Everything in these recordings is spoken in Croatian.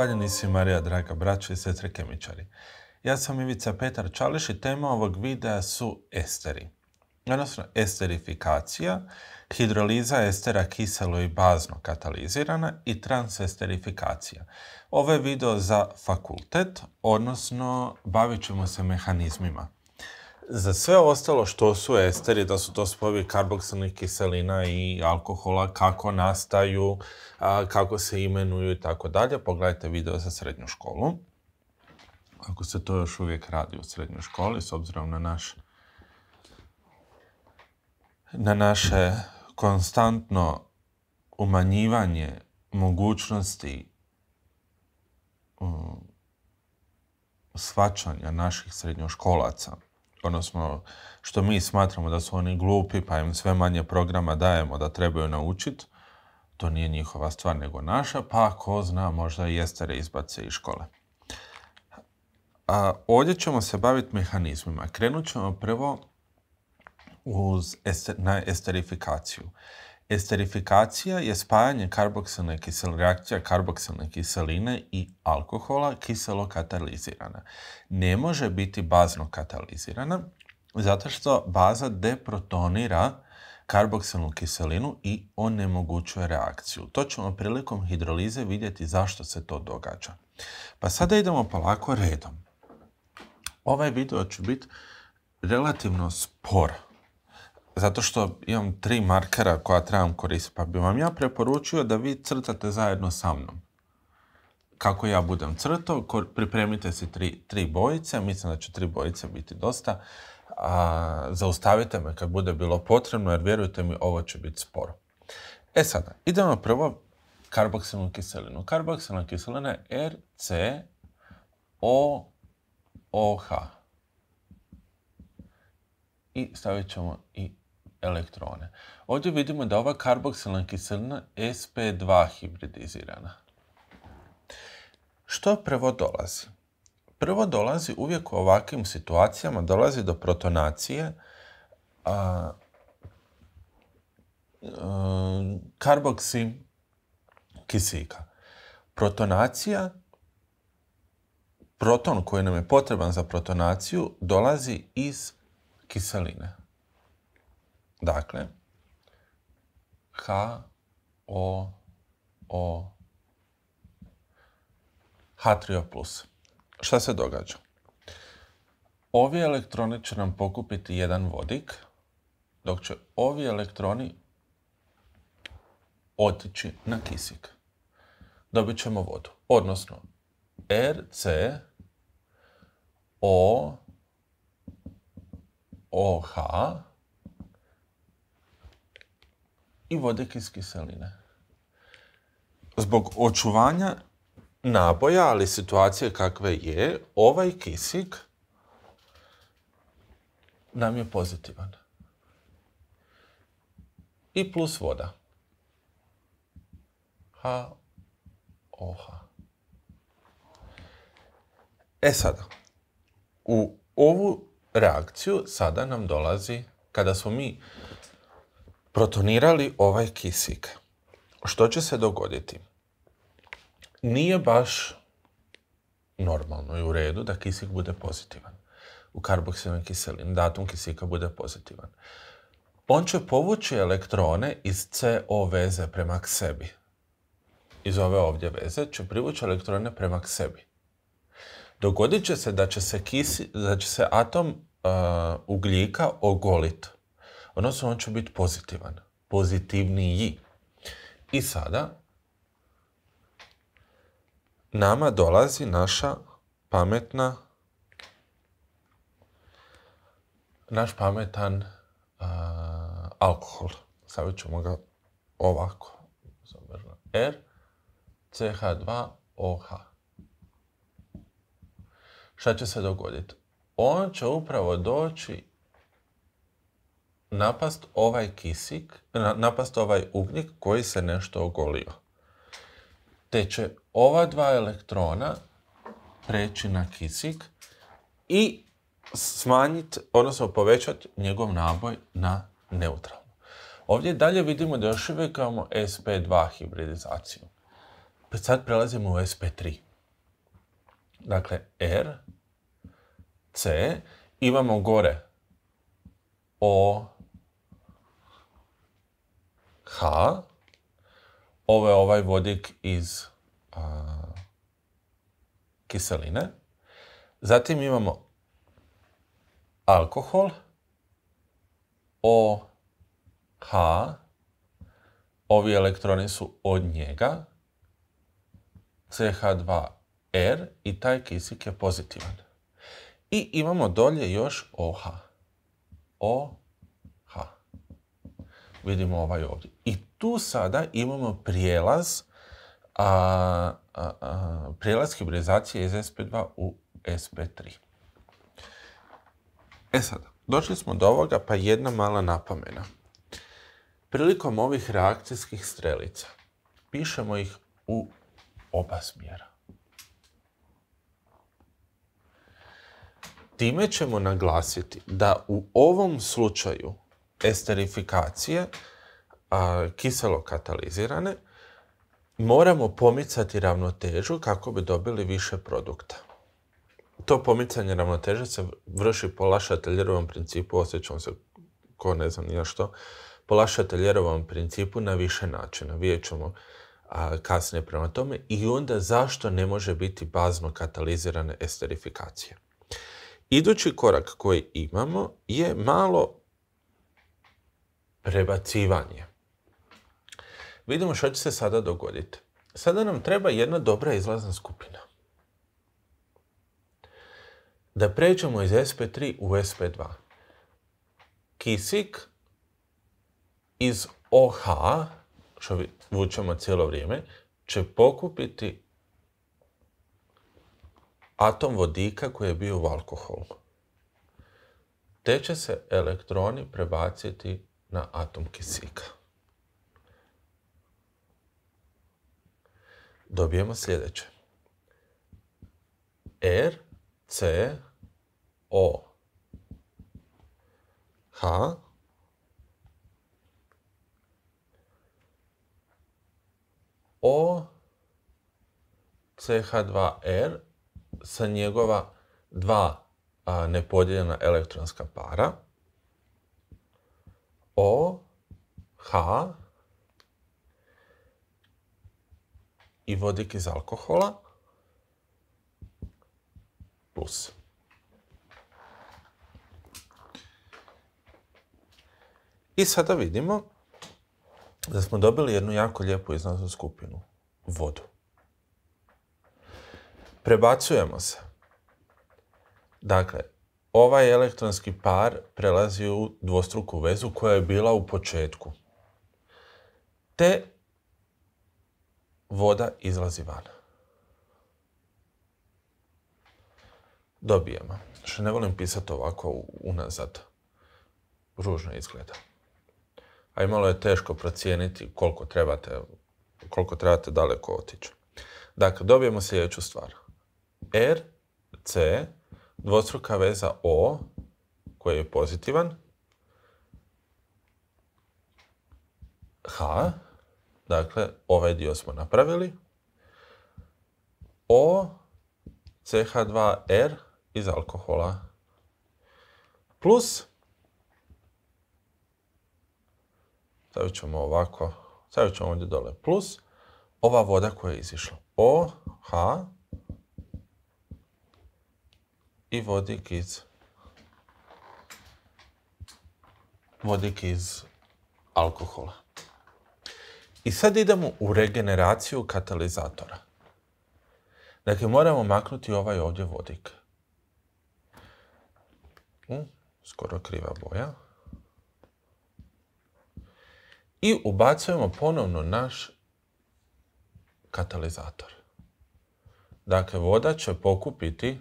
Hvaljen si Marija, draga braća i sestre kemičari. Ja sam Ivica Petar Čališ i tema ovog videa su esteri. Odnosno, esterifikacija, hidroliza estera kiselo i bazno katalizirana i transesterifikacija. Ovo je video za fakultet, odnosno bavit ćemo se mehanizmima. Za sve ostalo što su esteri, da su to spojevi karboksilnih kiselina i alkohola, kako nastaju, kako se imenuju i tako dalje, pogledajte video za srednju školu. Ako se to još uvijek radi u srednjoj školi, s obzirom na naš na naše konstantno umanjivanje mogućnosti um, mm, svačanja naših srednjoškolaca odnosno što mi smatramo da su oni glupi pa im sve manje programa dajemo da trebaju naučiti, to nije njihova stvar nego naša, pa ko zna možda i jestere izbace iz škole. A ovdje ćemo se baviti mehanizmima. Krenut ćemo prvo uz ester, na esterifikaciju. Esterifikacija je spajanje karboksilne kisel, reakcija karboksilne kiseline i alkohola kiselo-katalizirana. Ne može biti bazno katalizirana zato što baza deprotonira karboksilnu kiselinu i onemogućuje reakciju. To ćemo prilikom hidrolize vidjeti zašto se to događa. Pa sada idemo polako redom. Ovaj video će biti relativno spor zato što imam tri markera koja trebam koristiti, pa bi vam ja preporučio da vi crtate zajedno sa mnom. Kako ja budem crtao, pripremite si tri, tri bojice, mislim da će tri bojice biti dosta. A, zaustavite me kad bude bilo potrebno, jer vjerujte mi, ovo će biti sporo. E sada, idemo prvo karboksilnu kiselinu. Karboksilna kiselina je RCOOH. I stavit ćemo i elektrone. Ovdje vidimo da ova karboksilna kiselina SP2 hibridizirana. Što prvo dolazi? Prvo dolazi uvijek u ovakvim situacijama, dolazi do protonacije a, e, kisika. Protonacija, proton koji nam je potreban za protonaciju, dolazi iz kiseline. Dakle, H, O, O, H3O+. Šta se događa? Ovi elektroni će nam pokupiti jedan vodik, dok će ovi elektroni otići na kisik. Dobit ćemo vodu. Odnosno, RC O OH i vodik iz kiseline. Zbog očuvanja naboja, ali situacije kakve je, ovaj kisik nam je pozitivan. I plus voda. H, OH. E sada, u ovu reakciju sada nam dolazi, kada smo mi protonirali ovaj kisik, što će se dogoditi? Nije baš normalno i u redu da kisik bude pozitivan. U karboksilnoj kiselini datum kisika bude pozitivan. On će povući elektrone iz CO veze prema k sebi. Iz ove ovdje veze će privući elektrone prema k sebi. Dogodit će se da će se, da će se atom ugljika ogoliti odnosno on će biti pozitivan, pozitivniji. I sada nama dolazi naša pametna naš pametan alkohol. Stavit ćemo ga ovako. R, CH2, OH. Šta će se dogoditi? On će upravo doći napast ovaj kisik, napast ovaj ugnik koji se nešto ogolio. Te će ova dva elektrona preći na kisik i smanjiti, odnosno povećati njegov naboj na neutralno. Ovdje dalje vidimo da još uvijek imamo SP2 hibridizaciju. Sad prelazimo u SP3. Dakle, R, C, imamo gore O, H, ovo je ovaj vodik iz kiseline. Zatim imamo alkohol, OH, ovi elektroni su od njega, CH2R i taj kisik je pozitivan. I imamo dolje još OH. O, vidimo ovaj ovdje. I tu sada imamo prijelaz a, a, a, prijelaz hibridizacije iz SP2 u SP3. E sad, došli smo do ovoga pa jedna mala napomena. Prilikom ovih reakcijskih strelica pišemo ih u oba smjera. Time ćemo naglasiti da u ovom slučaju esterifikacije, kiselo katalizirane, moramo pomicati ravnotežu kako bi dobili više produkta. To pomicanje ravnoteže se vrši po lašateljerovom principu, osjećam se ko ne znam ja što, po lašateljerovom principu na više načina. Vidjet ćemo kasnije prema tome. I onda zašto ne može biti bazno katalizirane esterifikacije. Idući korak koji imamo je malo prebacivanje. Vidimo što će se sada dogoditi. Sada nam treba jedna dobra izlazna skupina. Da pređemo iz SP3 u SP2. Kisik iz OH, što vučemo cijelo vrijeme, će pokupiti atom vodika koji je bio u alkoholu. Te će se elektroni prebaciti na atom kisika. Dobijemo sljedeće. R, C, O, H, O, CH2R sa njegova dva nepodijeljena elektronska para o, H i vodik iz alkohola plus. I sada vidimo da smo dobili jednu jako lijepu iznosnu skupinu, vodu. Prebacujemo se. Dakle, ovaj elektronski par prelazi u dvostruku vezu koja je bila u početku. Te voda izlazi van. Dobijemo. Što ne volim pisati ovako unazad. Ružno izgleda. A imalo malo je teško procijeniti koliko trebate, koliko trebate daleko otići. Dakle, dobijemo sljedeću stvar. R, C, dvostruka veza O, koji je pozitivan, H, dakle, ovaj dio smo napravili, O, CH2R iz alkohola, plus, stavit ćemo ovako, stavit ćemo ovdje dole, plus, ova voda koja je izišla, O, H, i vodik iz vodik iz alkohola. I sad idemo u regeneraciju katalizatora. Dakle, moramo maknuti ovaj ovdje vodik. U, skoro kriva boja. I ubacujemo ponovno naš katalizator. Dakle, voda će pokupiti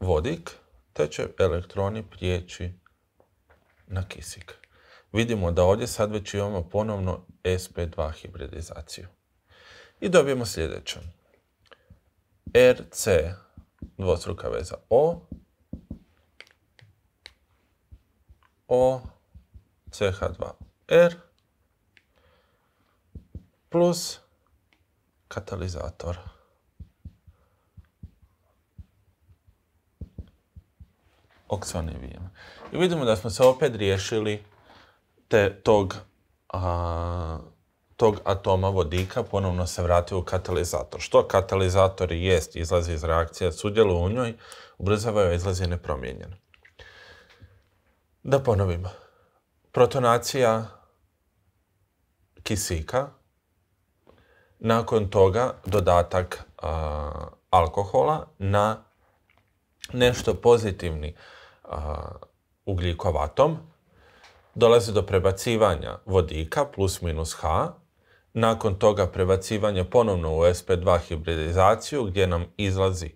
vodik, te će elektroni prijeći na kisik. Vidimo da ovdje sad već imamo ponovno sp2 hibridizaciju. I dobijemo sljedeće. RC dvostruka veza O, O, CH2R plus katalizator. oksanivijama. I vidimo da smo se opet riješili te, tog, a, tog atoma vodika, ponovno se vratio u katalizator. Što katalizator jest, izlazi iz reakcije, sudjelu u njoj, ubrzavaju izlazi nepromijenjen. Da ponovimo Protonacija kisika, nakon toga dodatak alkohola na nešto pozitivni ugljikovatom, dolazi do prebacivanja vodika plus minus H, nakon toga prebacivanje ponovno u SP2 hibridizaciju gdje nam izlazi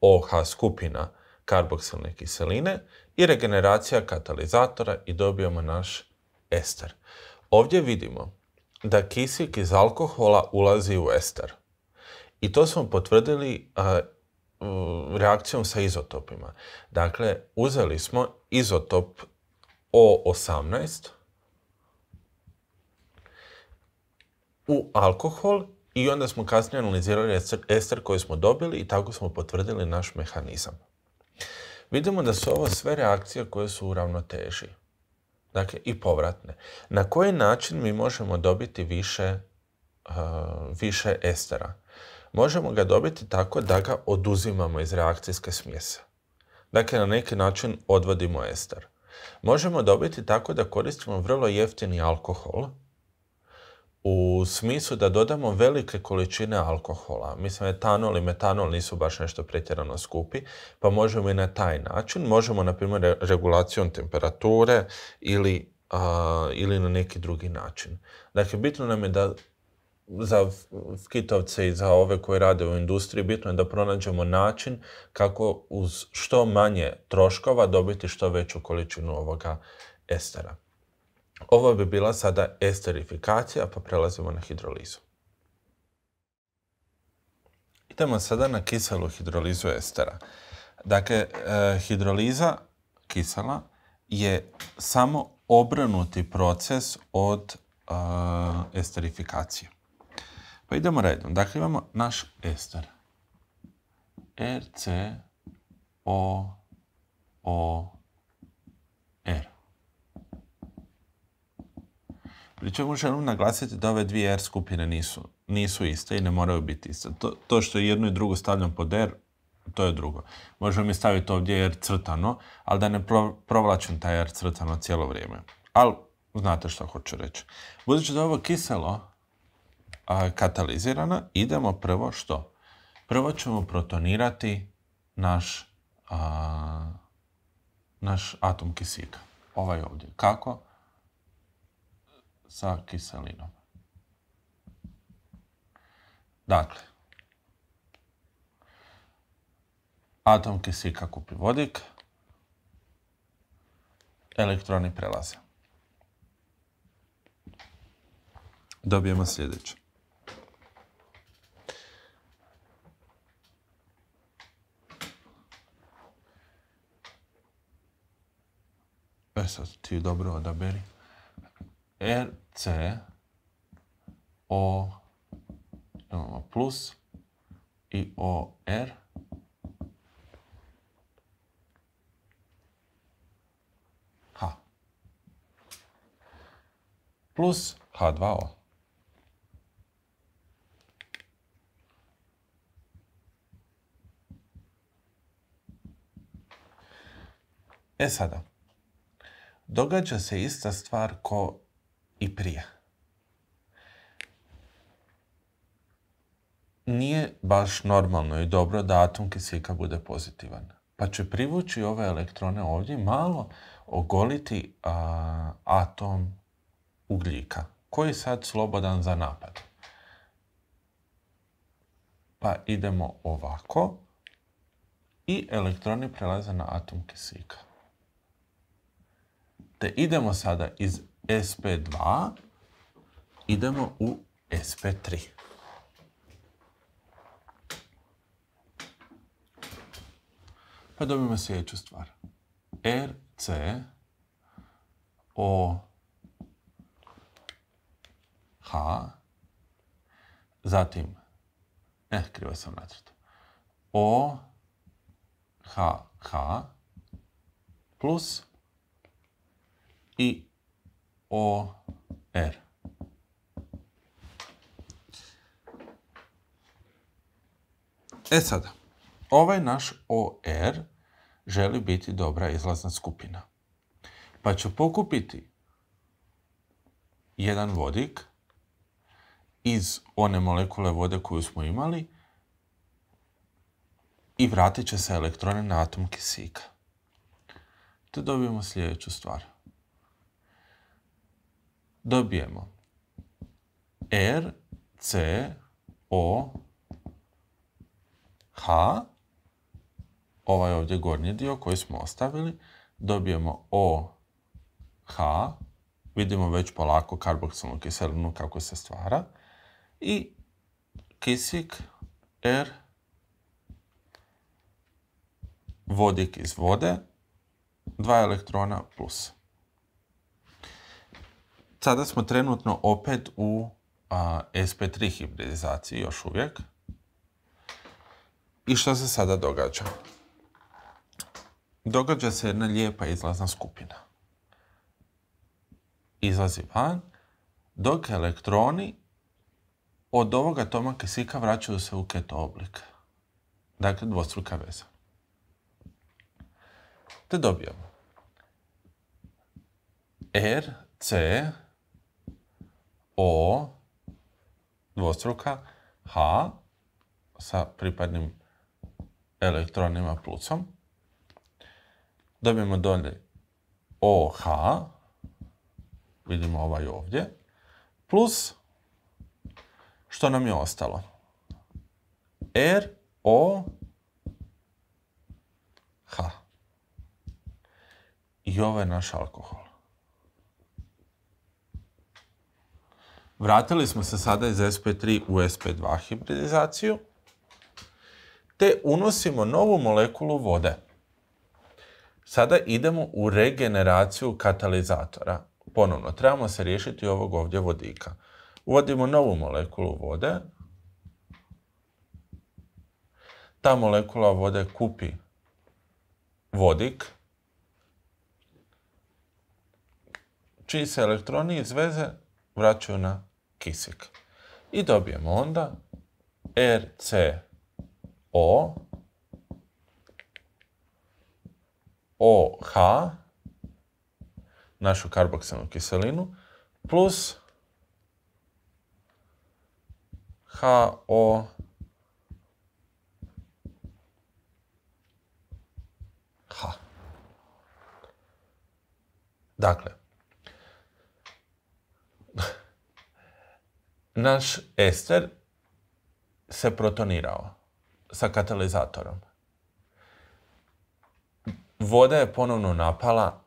OH skupina karboksilne kiseline i regeneracija katalizatora i dobijemo naš ester. Ovdje vidimo da kisik iz alkohola ulazi u ester. I to smo potvrdili reakcijom sa izotopima. Dakle, uzeli smo izotop O18 u alkohol i onda smo kasnije analizirali ester koji smo dobili i tako smo potvrdili naš mehanizam. Vidimo da su ovo sve reakcije koje su u ravnoteži. Dakle, i povratne. Na koji način mi možemo dobiti više estera? možemo ga dobiti tako da ga oduzimamo iz reakcijske smjese. Dakle, na neki način odvodimo ester. Možemo dobiti tako da koristimo vrlo jeftini alkohol, u smislu da dodamo velike količine alkohola. Mislim, etanol i metanol nisu baš nešto pretjerano skupi, pa možemo i na taj način. Možemo, na primjer, regulacijom temperature ili, ili na neki drugi način. Dakle, bitno nam je da za skitovce i za ove koji rade u industriji bitno je da pronađemo način kako uz što manje troškova dobiti što veću količinu ovoga estera. Ovo bi bila sada esterifikacija, pa prelazimo na hidrolizu. Idemo sada na kiselu hidrolizu estera. Dakle, e, hidroliza kisela je samo obrnuti proces od e, esterifikacije. Pa idemo redom. Dakle, imamo naš ester. C, O O R. Pri čemu želim naglasiti da ove dvije R skupine nisu, nisu iste i ne moraju biti iste. To, to što jednu i drugo stavljam pod R, to je drugo. Možemo mi staviti ovdje R crtano, ali da ne provlačim taj R crtano cijelo vrijeme. Ali znate što hoću reći. Budući da ovo kiselo, katalizirana, idemo prvo što? Prvo ćemo protonirati naš, a, naš atom kisika. Ovaj ovdje. Kako? Sa kiselinom. Dakle, atom kisika kupi vodik, elektroni prelaze. Dobijemo sljedeće. Vesati dobro odaberi. RC O imamo plus i OR H plus H2O. E sada, događa se ista stvar ko i prije. Nije baš normalno i dobro da atom kisika bude pozitivan. Pa će privući ove elektrone ovdje malo ogoliti atom ugljika, koji je sad slobodan za napad. Pa idemo ovako i elektroni prelaze na atom kisika. Te idemo sada iz SP2, idemo u SP3. Pa dobijemo sljedeću stvar. RC O H zatim ne, eh, krivo sam nacrtao. O H H plus i O R. E sada, ovaj naš OR želi biti dobra izlazna skupina. Pa ću pokupiti jedan vodik iz one molekule vode koju smo imali i vratit će se elektrone na atom kisika. Te dobijemo sljedeću stvar dobijemo R, C, O, H, ovaj ovdje gornji dio koji smo ostavili, dobijemo O, H, vidimo već polako karboksilnu kiselinu kako se stvara, i kisik R, vodik iz vode, dva elektrona plus. Sada smo trenutno opet u SP3 hibridizaciji još uvijek. I što se sada događa? Događa se jedna lijepa izlazna skupina. Izlazi van, dok elektroni od ovoga toma kisika vraćaju se u keto oblik. Dakle, dvostruka veza. Te dobijamo R, C, o, dvostruka, H sa pripadnim elektronima plusom. Dobijemo dolje OH, vidimo ovaj ovdje, plus što nam je ostalo? R, O, H. I ovo je naš alkohol. Vratili smo se sada iz SP3 u SP2 hibridizaciju, te unosimo novu molekulu vode. Sada idemo u regeneraciju katalizatora. Ponovno, trebamo se riješiti ovog ovdje vodika. Uvodimo novu molekulu vode. Ta molekula vode kupi vodik, čiji se elektroni izveze vraćaju na kisik. I dobijemo onda RCO OH, našu karboksilnu kiselinu, plus HO H. Dakle, naš ester se protonirao sa katalizatorom. Voda je ponovno napala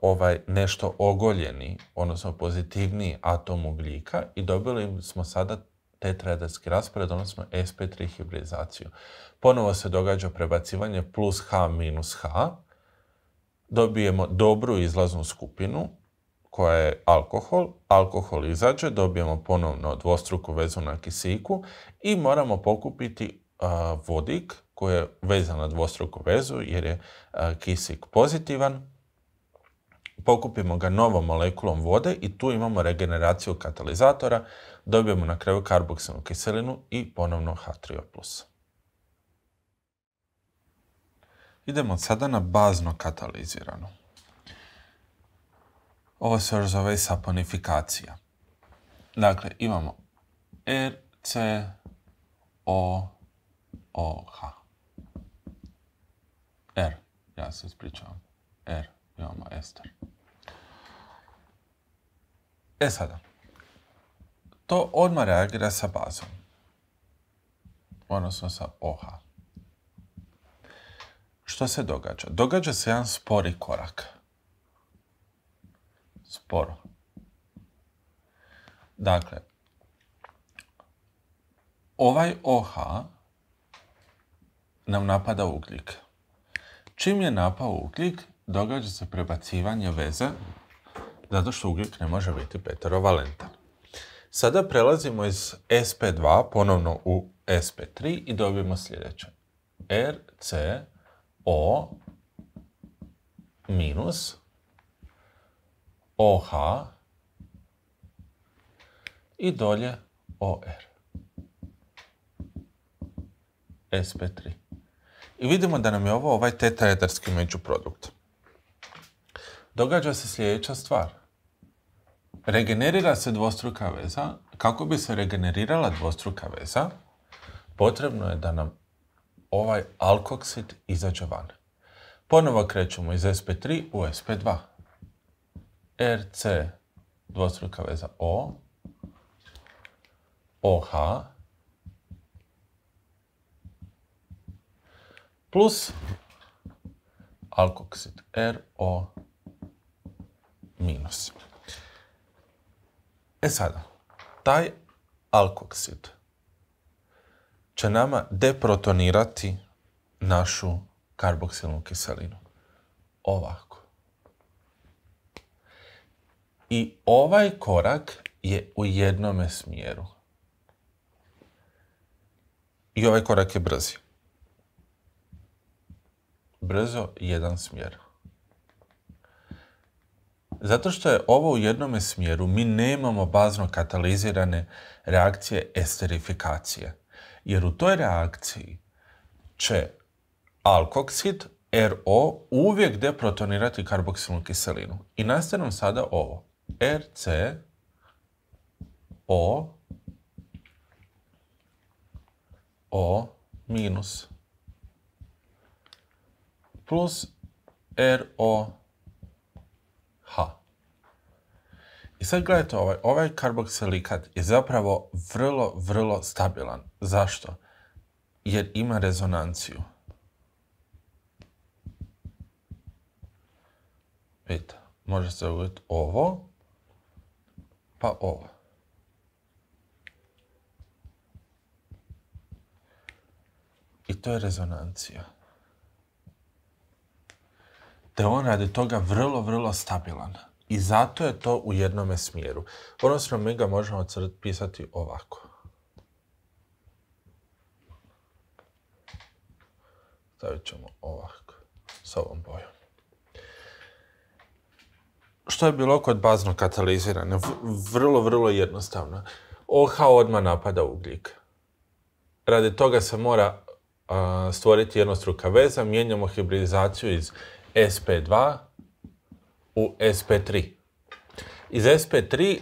ovaj nešto ogoljeni, odnosno pozitivni atom ugljika i dobili smo sada tetraedarski raspored, odnosno sp3 hibridizaciju. Ponovo se događa prebacivanje plus h minus h. Dobijemo dobru izlaznu skupinu, koja je alkohol, alkohol izađe, dobijemo ponovno dvostruku vezu na kisiku i moramo pokupiti vodik koji je vezan na dvostruku vezu jer je kisik pozitivan. Pokupimo ga novom molekulom vode i tu imamo regeneraciju katalizatora, dobijemo na kraju karboksinu kiselinu i ponovno H3O+. Idemo sada na bazno katalizirano. Ovo se još zove saponifikacija. Dakle, imamo R, C, O, O, H. R, ja se ispričavam. R, imamo ester. E sada, to odmah reagira sa bazom. Odnosno sa OH. Što se događa? Događa se jedan spori korak sporo. Dakle, ovaj OH nam napada ugljik. Čim je napao ugljik, događa se prebacivanje veze, zato što ugljik ne može biti peterovalentan. Sada prelazimo iz sp2 ponovno u sp3 i dobijemo sljedeće. RCO minus OH i dolje OR. SP3. I vidimo da nam je ovo ovaj tetraedarski međuprodukt. Događa se sljedeća stvar. Regenerira se dvostruka veza. Kako bi se regenerirala dvostruka veza, potrebno je da nam ovaj alkoksid izađe van. Ponovo krećemo iz SP3 u SP2. RC dvostruka veza O, OH, plus alkoksid RO minus. E sada, taj alkoksid će nama deprotonirati našu karboksilnu kiselinu. Ovako. I ovaj korak je u jednome smjeru. I ovaj korak je brzi. Brzo jedan smjer. Zato što je ovo u jednome smjeru, mi nemamo bazno katalizirane reakcije esterifikacije. Jer u toj reakciji će alkoksid RO uvijek deprotonirati karboksilnu kiselinu. I nastaje sada ovo. RC O O minus plus RO H. I sad gledajte ovaj, ovaj karboksilikat je zapravo vrlo, vrlo stabilan. Zašto? Jer ima rezonanciju. Vidite, može se uvjeti ovo pa ovo. I to je rezonancija. Te on radi toga vrlo, vrlo stabilan. I zato je to u jednome smjeru. Odnosno, mi ga možemo pisati ovako. Stavit ćemo ovako, s ovom bojom što je bilo kod bazno katalizirane? Vrlo, vrlo jednostavno. OH odmah napada ugljik. Radi toga se mora stvoriti jednostruka veza. Mijenjamo hibridizaciju iz SP2 u SP3. Iz SP3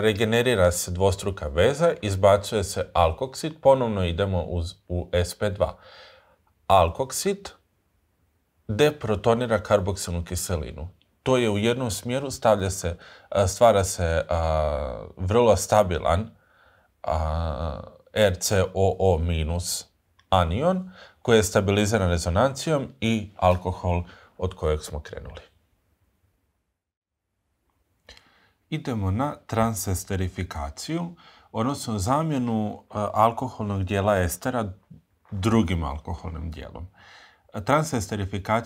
regenerira se dvostruka veza, izbacuje se alkoksid, ponovno idemo u SP2. Alkoksid deprotonira karboksilnu kiselinu to je u jednom smjeru, stavlja se, e, stvara se e, vrlo stabilan a, RCOO minus anion koji je stabiliziran rezonancijom i alkohol od kojeg smo krenuli. Idemo na transesterifikaciju, odnosno zamjenu e, alkoholnog dijela estera drugim alkoholnim dijelom.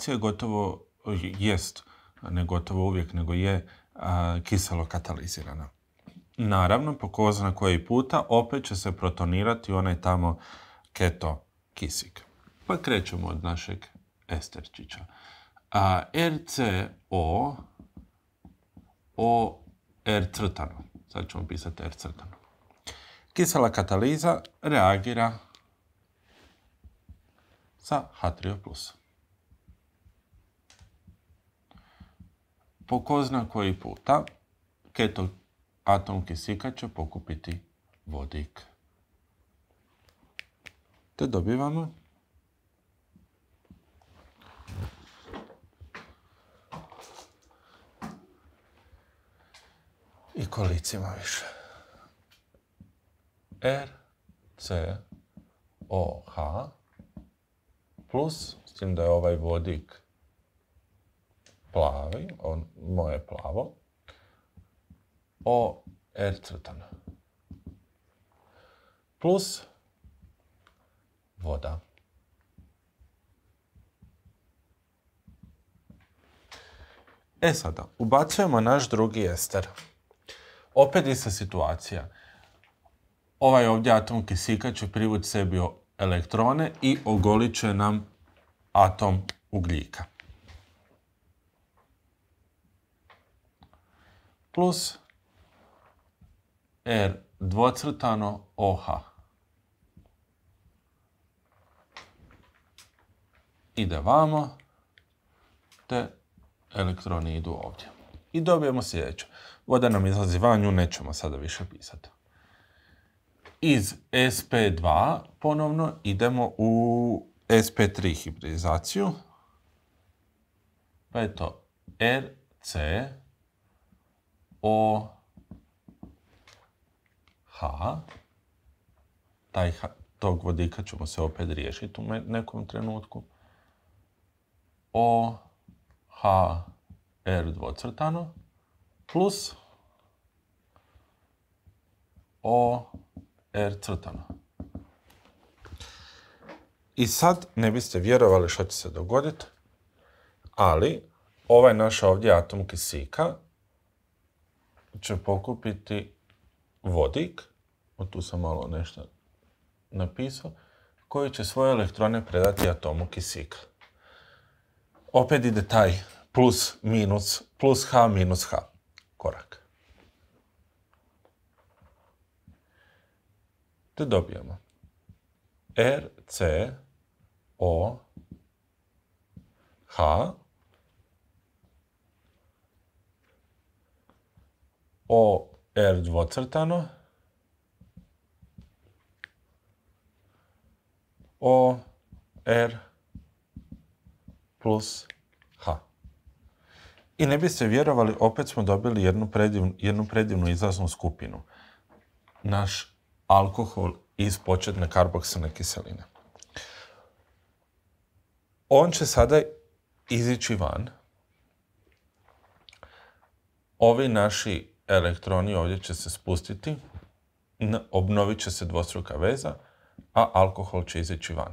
je gotovo jest ne gotovo uvijek, nego je kiselo katalizirana. Naravno, po ko zna koji puta opet će se protonirati onaj tamo keto kisik. Pa krećemo od našeg esterčića. A, RCO o R crtano. Sad ćemo pisati R crtano. Kisela kataliza reagira sa H3O+. po ko zna koji puta keto atom kisika će pokupiti vodik. Te dobivamo i kolicima više. R, C, O, H plus, s tim da je ovaj vodik plavi, on, moje plavo, o R Plus voda. E sada, ubacujemo naš drugi ester. Opet ista situacija. Ovaj ovdje atom kisika će privući sebi elektrone i ogolit će nam atom ugljika. plus R dvocrtano OH. Ide vamo, te elektroni idu ovdje. I dobijemo sljedeće. Voda nam izlazi van, nju nećemo sada više pisati. Iz SP2 ponovno idemo u SP3 hibridizaciju. Pa je to RC o, H, taj, tog vodika ćemo se opet riješiti u nekom trenutku. O, H, R plus O, R crtano. I sad ne biste vjerovali što će se dogoditi, ali ovaj naš ovdje atom kisika će pokupiti vodik, o tu sam malo nešto napisao, koji će svoje elektrone predati atomu kisika. Opet ide taj plus, minus, plus H, minus H korak. Te dobijemo R, O, H, O R dvocrtano. O R plus H. I ne biste vjerovali, opet smo dobili jednu predivnu, jednu izlaznu skupinu. Naš alkohol iz početne karboksilne kiseline. On će sada izići van. Ovi naši elektroni ovdje će se spustiti, obnovit će se dvostruka veza, a alkohol će izaći van.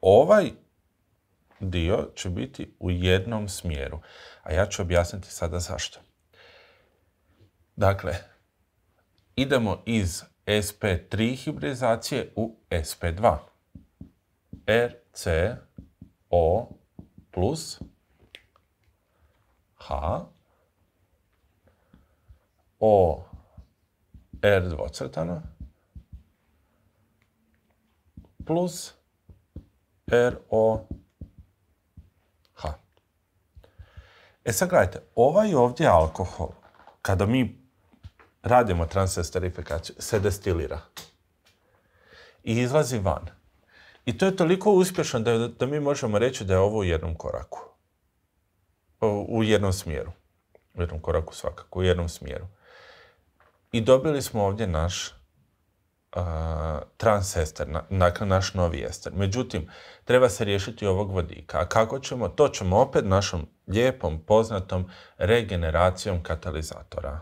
Ovaj dio će biti u jednom smjeru, a ja ću objasniti sada zašto. Dakle, idemo iz SP3 hibridizacije u SP2. RCO plus H o R dvocrtano plus R O H. E sad gledajte, ovaj ovdje alkohol, kada mi radimo transesterifikaciju, se destilira i izlazi van. I to je toliko uspješno da, da mi možemo reći da je ovo u jednom koraku. U jednom smjeru. U jednom koraku svakako, u jednom smjeru i dobili smo ovdje naš uh, trans na, naš novi ester. Međutim, treba se riješiti ovog vodika. A kako ćemo? To ćemo opet našom lijepom, poznatom regeneracijom katalizatora.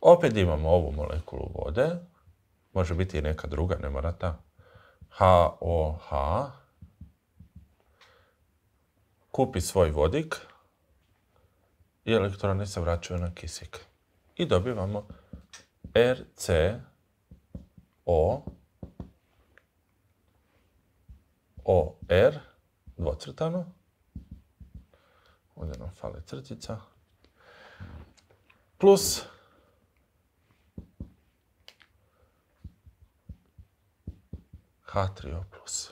Opet imamo ovu molekulu vode, može biti i neka druga, ne mora ta. HOH. Kupi svoj vodik i elektroni se vraćaju na kisik i dobivamo RCO OR dvocrtano. Ovdje nam fale crtica. Plus H3O plus.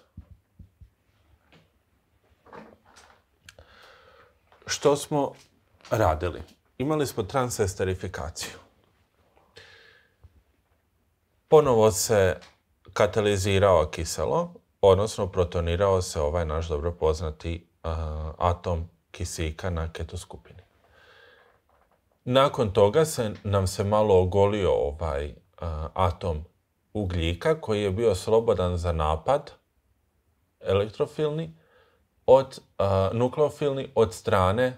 Što smo radili? imali smo transesterifikaciju. Ponovo se katalizirao kiselo, odnosno protonirao se ovaj naš dobro poznati atom kisika na ketoskupini. Nakon toga se, nam se malo ogolio ovaj atom ugljika koji je bio slobodan za napad elektrofilni od nukleofilni od strane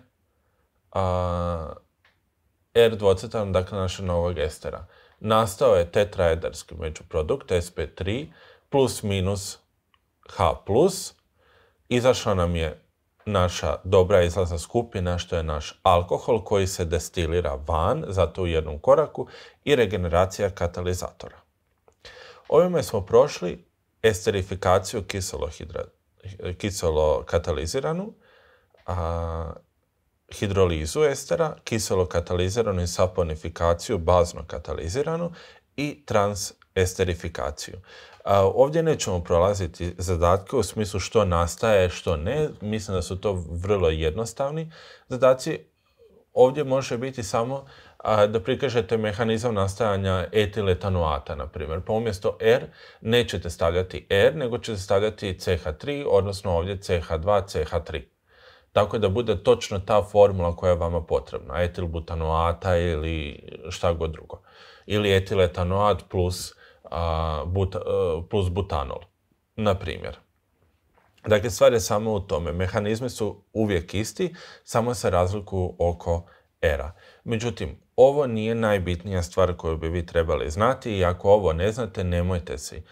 R dvocetan, dakle našeg novog estera. Nastao je tetraedarski međuprodukt SP3 plus minus H plus. Izašla nam je naša dobra izlazna skupina što je naš alkohol koji se destilira van, zato u jednom koraku, i regeneracija katalizatora. Ovime smo prošli esterifikaciju kiselo, kataliziranu, a, hidrolizu estera, kiselo katalizirano i saponifikaciju, bazno kataliziranu i transesterifikaciju. Ovdje nećemo prolaziti zadatke u smislu što nastaje, što ne. Mislim da su to vrlo jednostavni zadaci. Ovdje može biti samo da prikažete mehanizam nastajanja etiletanoata, na primjer. Pa umjesto R nećete stavljati R, nego ćete stavljati CH3, odnosno ovdje CH2, CH3 tako da bude točno ta formula koja je vama potrebna, etilbutanoata ili šta god drugo. Ili etiletanoat plus, e, plus butanol, na primjer. Dakle, stvar je samo u tome. Mehanizmi su uvijek isti, samo se razliku oko era. Međutim, ovo nije najbitnija stvar koju bi vi trebali znati i ako ovo ne znate, nemojte si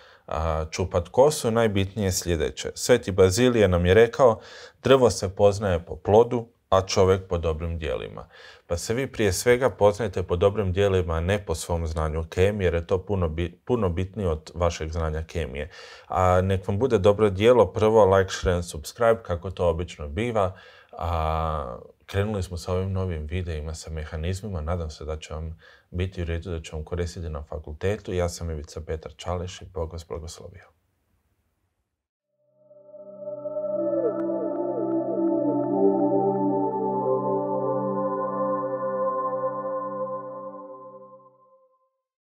čupat kosu, najbitnije je sljedeće. Sveti Bazilije nam je rekao, drvo se poznaje po plodu, a čovjek po dobrim dijelima. Pa se vi prije svega poznajte po dobrim dijelima, ne po svom znanju kemije, jer je to puno, bitnije od vašeg znanja kemije. A nek vam bude dobro dijelo, prvo like, share and subscribe, kako to obično biva. krenuli smo sa ovim novim videima, sa mehanizmima, nadam se da će vam biti u redu da će vam koristiti na fakultetu. Ja sam Ivica Petar Čaleš i Bog vas blagoslovio.